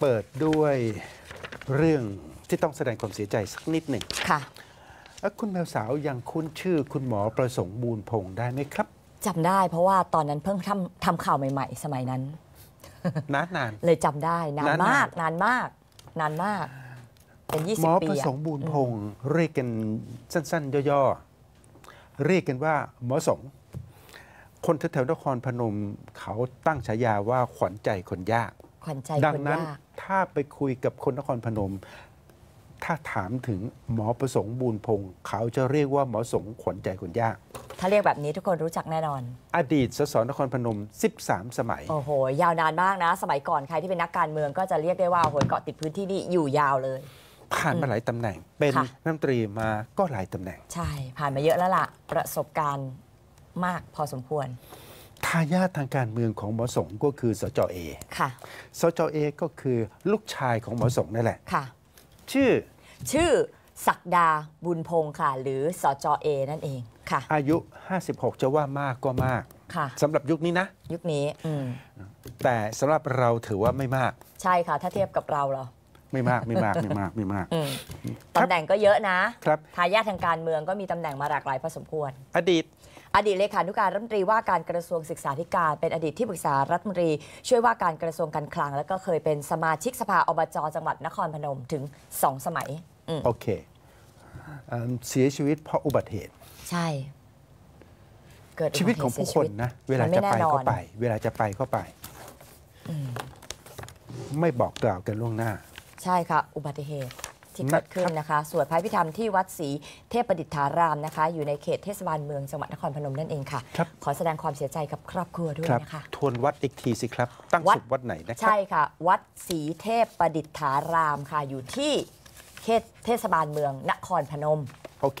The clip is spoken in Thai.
เปิดด้วยเรื่องที่ต้องแสดงความเสียใจสักนิดหนึ่งค่ะคุณแมวสาวยังคุ้นชื่อคุณหมอประสงค์บูรพงศ์ได้ไหมครับ จำได้เพราะว่าตอนนั้นเพิ่งทำทำข่าวใหม่ๆสมัยนั้น นานนานเลยจำได้นานมาก นานมาก นานมากเป็นยี่สิบปีหมอประสงค์บูรพงศ์เรียกกันสั้น ๆ ย่อๆเรียกกันว่าหมอสงคนแถวนครพนมเขาตั้งฉายาว่าขวัญใจคนยากขวัญใจดังนั้นถ้าไปคุยกับคนนครพนม ถ้าถามถึงหมอประสงค์บูญพงศ์เขาจะเรียกว่าหมอสงขวัญใจคนยากถ้าเรียกแบบนี้ทุกคนรู้จักแน่นอน อดีตสสนครพนม 13 สมัยโอ้โหยาวนานมากนะ สมัยก่อนใครที่เป็นนักการเมืองก็จะเรียกได้ว่าโหนเกาะติดพื้นที่นี่อยู่ยาวเลย ผ่านมาหลายตำแหน่ง เป็นนัำมตรีมาก็หลายตำแหน่ง ใช่ผ่านมาเยอะแล้วล่ะประสบการณ์มากพอสมควรายาททางการเมืองของหมอสงก็คือสจเอค่ะสจเอก็คือลูกชายของหมอสงนั่นแหละค่ะ ชื่อ ชื่อศักดาบุญพงค์ค่ะ หรือสจเอนั่นเองค่ะ อายุ 56 จะว่ามากก็มากค่ะสำหรับยุคนี้นะยุคนี้แต่สำหรับเราถือว่าไม่มากใช่ค่ะ ถ้าเทียบกับเราเหรอไม่มากไม่มากไม่มากไม่มากตำแหน่งก็เยอะนะ ครับทายาททางการเมืองก็มีตำแหน่งมาหลากหลายพอสมควร อดีต อดีตเลขานุการรัฐมนตรีว่าการกระทรวงศึกษาธิการ เป็นอดีตที่ปรึกษารัฐมนตรี ช่วยว่าการกระทรวงการคลัง แล้วก็เคยเป็นสมาชิกสภาอบจจังหวัดนครพนมถึงสองสมัยโอเคเสียชีวิตเพราะอุบัติเหตุใช่ชีวิตของผู้คนนะเวลาจะไปก็ไป เวลาจะไปก็ไปไม่บอกกล่าวกันล่วงหน้าใช่ค่ะ อุบัติเหตุที่เกิดขึ้นนะคะสวดพระพิธรรมที่วัดศรีเทพประดิษฐารามนะคะ อยู่ในเขตเทศบาลเมืองจังหวัดนครพนมนั่นเองค่ะ ขอแสดงความเสียใจกับครอบครัวด้วยนะคะทวนวัดอีกทีสิครับตั้งศพวัดไหน นะครับใช่ค่ะ วัดศรีเทพประดิษฐารามค่ะ อยู่ที่เขตเทศบาลเมืองนครพนมโอเค